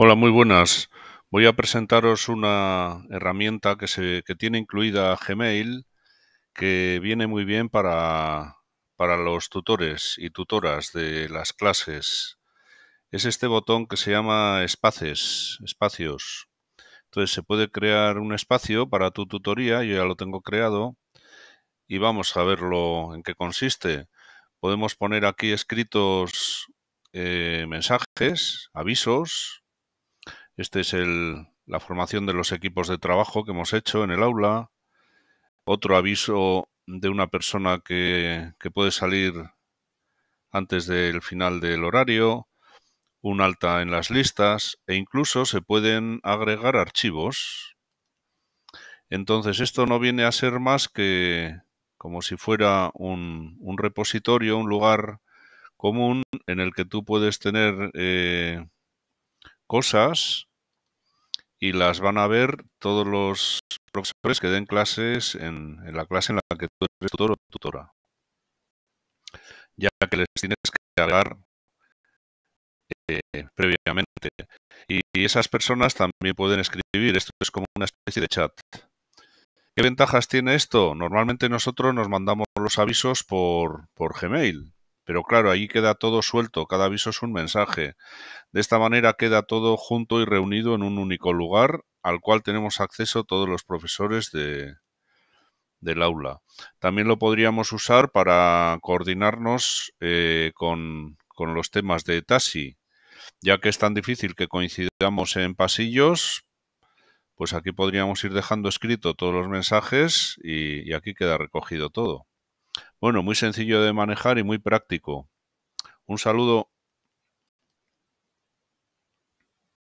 Hola, muy buenas. Voy a presentaros una herramienta que, se, que tiene incluida Gmail que viene muy bien para, para los tutores y tutoras de las clases. Es este botón que se llama espaces, espacios. Entonces se puede crear un espacio para tu tutoría, yo ya lo tengo creado y vamos a verlo en qué consiste. Podemos poner aquí escritos eh, mensajes, avisos, este es la formación de los equipos de trabajo que hemos hecho en el aula. Otro aviso de una persona que, puede salir antes del final del horario, un alta en las listas e incluso se pueden agregar archivos. Entonces esto no viene a ser más que como si fuera un, repositorio, un lugar común en el que tú puedes tener eh, cosas y las van a ver todos los profesores que den clases en, la clase en la que tú eres tutor o tutora. Ya que les tienes que agregar eh, previamente. Y, y esas personas también pueden escribir. Esto es como una especie de chat. ¿Qué ventajas tiene esto? Normalmente nosotros nos mandamos los avisos por, por Gmail. Pero claro, ahí queda todo suelto, cada aviso es un mensaje. De esta manera queda todo junto y reunido en un único lugar al cual tenemos acceso todos los profesores del aula. También lo podríamos usar para coordinarnos eh, con, los temas de TASI. Ya que es tan difícil que coincidamos en pasillos, pues aquí podríamos ir dejando escrito todos los mensajes y aquí queda recogido todo. Bueno, muy sencillo de manejar y muy práctico. Un saludo.